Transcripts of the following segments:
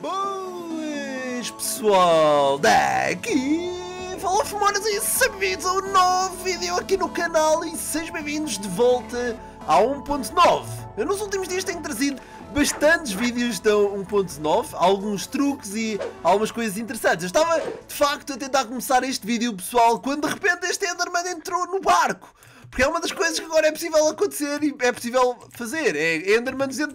Boas, pessoal! Daqui fala Fumonas e bem-vindos a um novo vídeo aqui no canal e sejam bem-vindos de volta a 1.9. Eu nos últimos dias tenho trazido bastantes vídeos da 1.9, alguns truques e algumas coisas interessantes. Eu estava, de facto, a tentar começar este vídeo, pessoal, quando de repente este Enderman entrou no barco. Porque é uma das coisas que agora é possível acontecer e é possível fazer. É Enderman dizendo,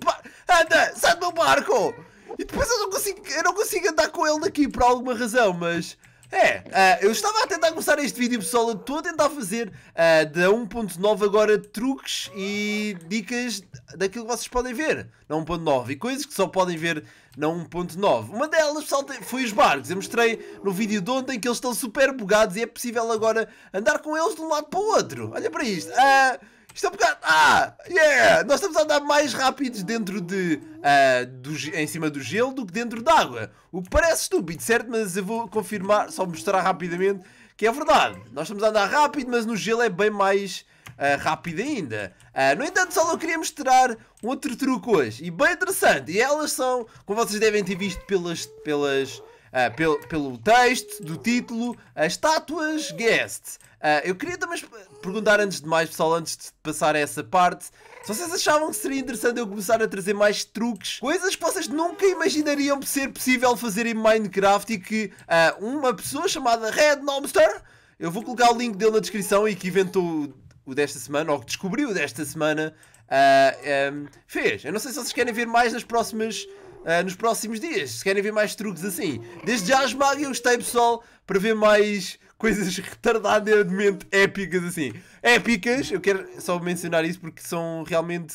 anda, sai do meu barco! E depois eu não consigo, eu não consigo andar com ele daqui por alguma razão, mas... É, uh, eu estava a tentar começar este vídeo, pessoal. Eu estou a tentar fazer uh, da 1.9 agora truques e dicas daquilo que vocês podem ver na 1.9 e coisas que só podem ver na 1.9. Uma delas, pessoal, foi os barcos. Eu mostrei no vídeo de ontem que eles estão super bugados e é possível agora andar com eles de um lado para o outro. Olha para isto. Uh, é um a... Ah! Yeah! Nós estamos a andar mais rápidos dentro de... Uh, do, em cima do gelo do que dentro da água. O que parece estúpido, certo? Mas eu vou confirmar, só mostrar rapidamente que é verdade. Nós estamos a andar rápido, mas no gelo é bem mais... Uh, ah, rápida ainda. Uh, no entanto, só não queria mostrar outro truque hoje. E bem interessante. E elas são, como vocês devem ter visto pelas, pelas Uh, pelo, pelo texto, do título, as estátuas guest. Uh, ah, eu queria também perguntar antes de mais, pessoal, antes de passar a essa parte, se vocês achavam que seria interessante eu começar a trazer mais truques, coisas que vocês nunca imaginariam ser possível fazer em Minecraft e que uh, uma pessoa chamada Red Nomster, eu vou colocar o link dele na descrição e que inventou o desta semana, ou que descobriu desta semana, uh, um, fez. Eu não sei se vocês querem ver mais nas próximas uh, nos próximos dias. Se querem ver mais truques assim. Desde já esmaguem os tapes pessoal, para ver mais coisas retardadamente épicas assim. Épicas, eu quero só mencionar isso porque são realmente.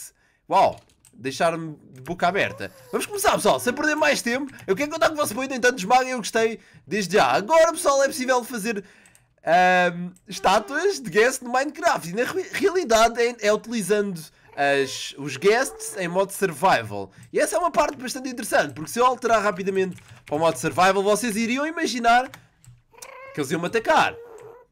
Uau! Deixaram-me de boca aberta. Vamos começar, pessoal, sem perder mais tempo. Eu quero contar com o vosso apoio, no entanto, esmaguem, eu gostei desde já. Agora, pessoal, é possível fazer um, ehm, estátuas de guest no Minecraft. E na realidade é, é utilizando as, os guests em modo survival. E essa é uma parte bastante interessante, porque se eu alterar rapidamente para o modo survival, vocês iriam imaginar que eles iam me atacar.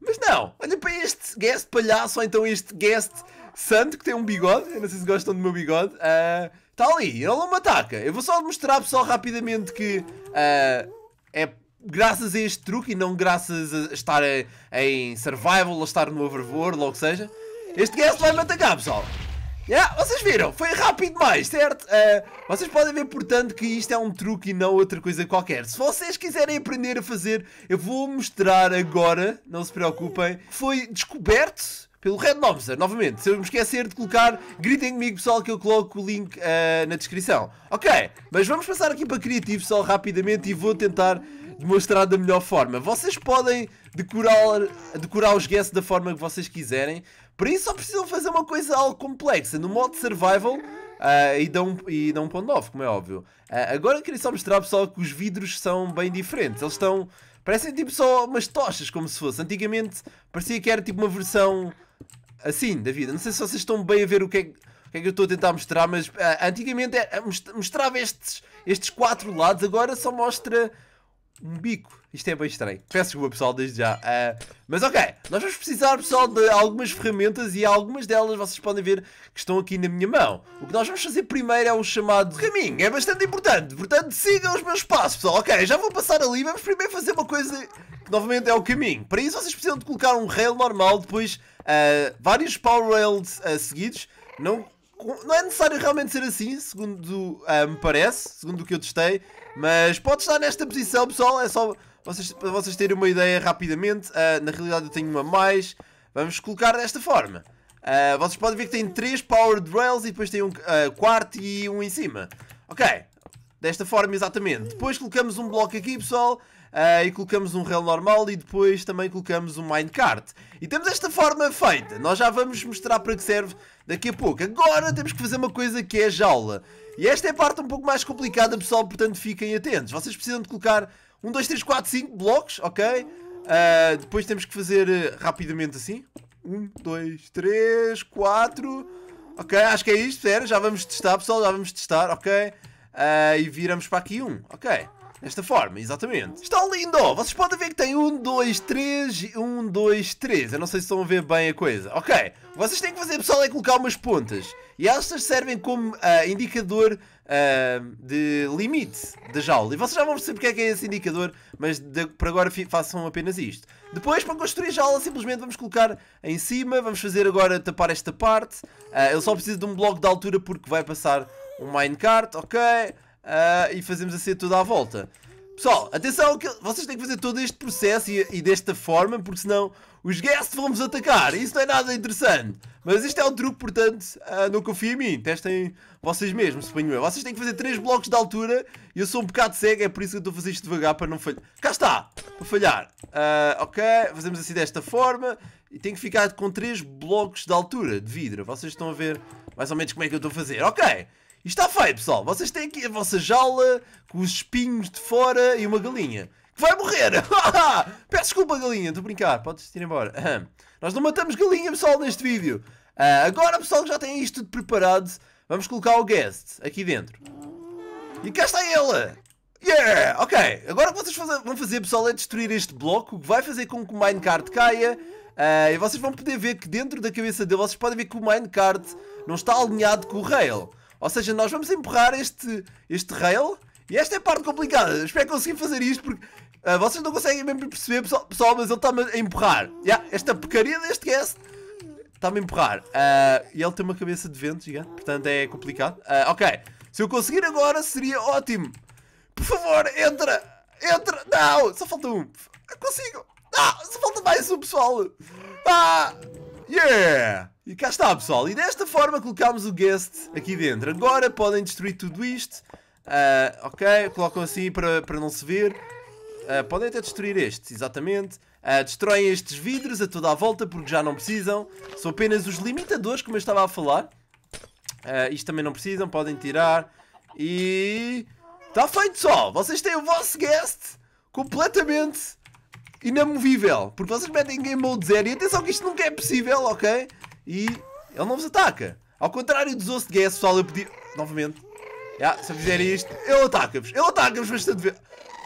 Mas não, olha para este guest palhaço, ou então este guest santo que tem um bigode, eu não sei se gostam do meu bigode, uh, ah, está ali, ele não me ataca. Eu vou só mostrar pessoal rapidamente que uh, é graças a este truque e não graças a estar a, em survival ou estar no overworld ou o que seja. Este guest vai me atacar pessoal. Yeah, vocês viram? Foi rápido demais, certo? Uh, vocês podem ver, portanto, que isto é um truque e não outra coisa qualquer. Se vocês quiserem aprender a fazer, eu vou mostrar agora, não se preocupem. Foi descoberto pelo Red Lobster, novamente. Se eu me esquecer de colocar, gritem comigo, pessoal, que eu coloco o link uh, na descrição. Ok, mas vamos passar aqui para criativo, pessoal, rapidamente e vou tentar demonstrar da melhor forma. Vocês podem decorar, decorar os guesses da forma que vocês quiserem. Por isso só precisam fazer uma coisa algo complexa. No modo survival, uh, e, dão, e dão um ponto 9, como é óbvio. Uh, agora queria só mostrar ao pessoal que os vidros são bem diferentes. Eles estão. Parecem tipo só umas tochas, como se fosse. Antigamente parecia que era tipo uma versão assim da vida. Não sei se vocês estão bem a ver o que é que. O que é que eu estou a tentar mostrar? Mas uh, antigamente é, mostrava estes, estes quatro lados, agora só mostra um bico. Isto é bem estranho. Peço desculpa, pessoal, desde já. Uh, mas ok, nós vamos precisar, pessoal, de algumas ferramentas e algumas delas vocês podem ver que estão aqui na minha mão. O que nós vamos fazer primeiro é o chamado caminho. É bastante importante. Portanto, sigam os meus passos, pessoal. Ok, já vou passar ali. Vamos primeiro fazer uma coisa que, novamente, é o caminho. Para isso, vocês precisam de colocar um rail normal, depois uh, vários power rails uh, seguidos. Não não é necessário realmente ser assim, segundo ah, me parece, segundo o que eu testei, mas pode estar nesta posição, pessoal, é só vocês, para vocês terem uma ideia rapidamente. Uh, na realidade eu tenho uma mais, vamos colocar desta forma. Uh, vocês podem ver que tem 3 powered rails e depois tem um uh, quarto e um em cima. Ok, Desta forma, exatamente. Depois colocamos um bloco aqui, pessoal, uh, e colocamos um rail normal e depois também colocamos um minecart. E temos esta forma feita. Nós já vamos mostrar para que serve daqui a pouco. Agora temos que fazer uma coisa que é a jaula. E esta é a parte um pouco mais complicada, pessoal, portanto fiquem atentos. Vocês precisam de colocar 1, 2, 3, 4, 5 blocos, ok? Uh, depois temos que fazer uh, rapidamente assim. 1, 2, 3, 4... Ok, acho que é isto, espera, já vamos testar, pessoal, já vamos testar, ok? Uh, e viramos para aqui um. Ok. Desta forma, exatamente. Está lindo! Vocês podem ver que tem 1, 2, 3, 1, 2, 3. Eu não sei se estão a ver bem a coisa. Ok, vocês têm que fazer, pessoal, é colocar umas pontas. E estas servem como uh, indicador uh, de limite da jaula. E vocês já vão perceber porque é que é esse indicador, mas por agora façam apenas isto. Depois, para construir a jaula, simplesmente vamos colocar em cima. Vamos fazer agora tapar esta parte. Uh, eu só preciso de um bloco de altura porque vai passar um minecart, ok, uh, e fazemos assim tudo à volta. Pessoal, atenção, que vocês têm que fazer todo este processo e, e desta forma, porque senão os guests vão-vos atacar. Isso não é nada interessante. Mas isto é um truque, portanto, uh, não confiem em mim. Testem vocês mesmos, suponho eu. Vocês têm que fazer 3 blocos de altura. e Eu sou um bocado cego, é por isso que eu estou a fazer isto devagar para não falhar. Cá está! Para falhar. Uh, ok, fazemos assim desta forma. E tem que ficar com 3 blocos de altura de vidro. Vocês estão a ver mais ou menos como é que eu estou a fazer. Ok! está feio, pessoal. Vocês têm aqui a vossa jaula com os espinhos de fora e uma galinha. Que vai morrer! Peço desculpa, galinha. Estou a brincar. Podes ir embora. Aham. Nós não matamos galinha, pessoal, neste vídeo. Uh, agora, pessoal, que já tem isto tudo preparado, vamos colocar o guest aqui dentro. E cá está ela! Yeah! Ok, agora o que vocês vão fazer, pessoal, é destruir este bloco, que vai fazer com que o minecart caia. Uh, e vocês vão poder ver que dentro da cabeça dele, vocês podem ver que o minecart não está alinhado com o rail. Ou seja, nós vamos empurrar este, este rail. E esta é a parte complicada. Eu espero conseguir fazer isto porque uh, vocês não conseguem mesmo perceber, pessoal, pessoal mas ele está-me a empurrar. Yeah, esta porcaria deste guest está-me a empurrar. Uh, e ele tem uma cabeça de vento gigante, portanto é complicado. Uh, ok, se eu conseguir agora seria ótimo. Por favor, entra! Entra! Não! Só falta um! Eu consigo! Ah! Só falta mais um, pessoal! Ah! Yeah! E cá está, pessoal. E desta forma colocámos o guest aqui dentro. Agora podem destruir tudo isto. Uh, ok, colocam assim para, para não se ver. Uh, podem até destruir este, exatamente. Uh, destroem estes vidros a toda a volta porque já não precisam. São apenas os limitadores, como eu estava a falar. Uh, isto também não precisam, podem tirar. E... Está feito, pessoal. Vocês têm o vosso guest completamente inamovível. Porque vocês metem Game Mode 0 e atenção que isto nunca é possível, ok? E ele não vos ataca. Ao contrário dos Osso de Guess, pessoal, eu pedi... Novamente. Yeah, se eu isto, ele ataca-vos. Ele ataca-vos bastante vezes.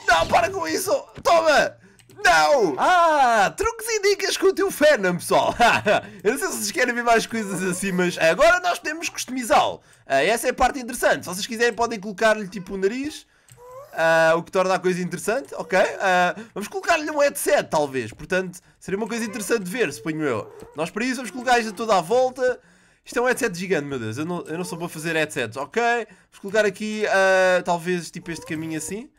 Não, para com isso! Toma! Não! Ah, truques e dicas com o teu Fernand, pessoal. eu não sei se vocês querem ver mais coisas assim, mas agora nós podemos customizá-lo. Ah, essa é a parte interessante. Se vocês quiserem podem colocar-lhe tipo o nariz Uh, o que torna a coisa interessante, ok? Uh, vamos colocar-lhe um headset, talvez. Portanto, seria uma coisa interessante de ver, suponho eu. Nós, para isso, vamos colocar isto toda à volta. Isto é um headset gigante, meu Deus. Eu não, eu não sou para fazer headsets, ok? Vamos colocar aqui, uh, talvez, tipo este caminho assim.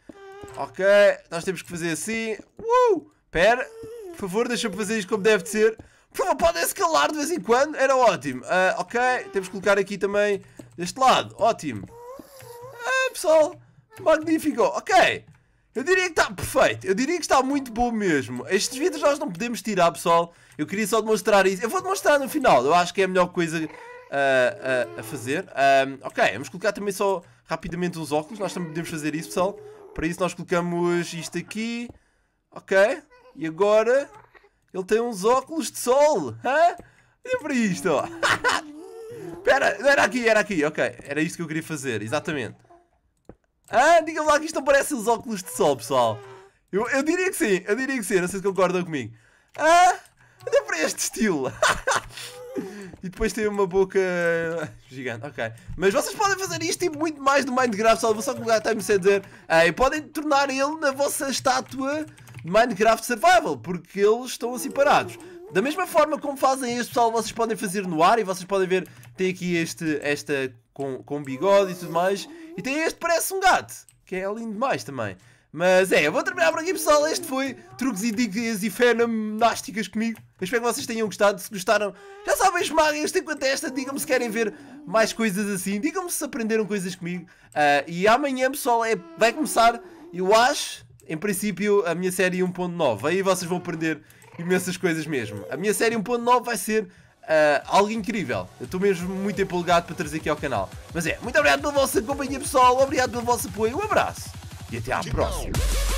Ok, nós temos que fazer assim. Uh! Pera, por favor, deixa-me fazer isto como deve de ser. Por favor, podem escalar de vez em quando, era ótimo. ok, temos que colocar aqui também deste lado, ótimo. pessoal, Magnífico, ok. Eu diria que está perfeito, eu diria que está muito bom mesmo. Estes vídeos nós não podemos tirar, pessoal. Eu queria só demonstrar isso. Eu vou demonstrar no final, eu acho que é a melhor coisa a, eh, eh, a fazer. Um, ok, vamos colocar também só rapidamente uns óculos. Nós também podemos fazer isso, pessoal. Para isso nós colocamos isto aqui. Ok, e agora ele tem uns óculos de sol. Hã? Olha para isto. Espera, era aqui, era aqui. Ok, era isto que eu queria fazer, exatamente. Ah, digam lá que isto não parece os óculos de sol, pessoal. Eu, eu diria que sim, eu diria que sim, não sei se concordam comigo. Ah, até para este estilo. e depois tem uma boca gigante, ok. Mas vocês podem fazer isto e tipo muito mais do Minecraft, só vou só colocar time a dizer. Ah, e podem tornar ele na vossa estátua de Minecraft Survival, porque eles estão assim parados. Da mesma forma como fazem este pessoal, vocês podem fazer no ar e vocês podem ver, tem aqui este, esta com, com bigode e tudo mais. E tem este, parece um gato, que é lindo demais também. Mas é, vou terminar por aqui pessoal, este foi truques e dicas e fenomenásticas comigo. Eu espero que vocês tenham gostado, se gostaram, já sabem, esmaguem este enquanto é esta, digam-me se querem ver mais coisas assim, digam-me se aprenderam coisas comigo. Uh, e amanhã pessoal é, vai começar, eu acho, em princípio, a minha série 1.9, aí vocês vão aprender imensas coisas mesmo. A minha série 1.9 vai ser Uh, algo incrível. Eu estou mesmo muito empolgado para trazer aqui ao canal. Mas é, muito obrigado pela vossa companhia pessoal, obrigado pelo vosso apoio, um abraço e até à próxima.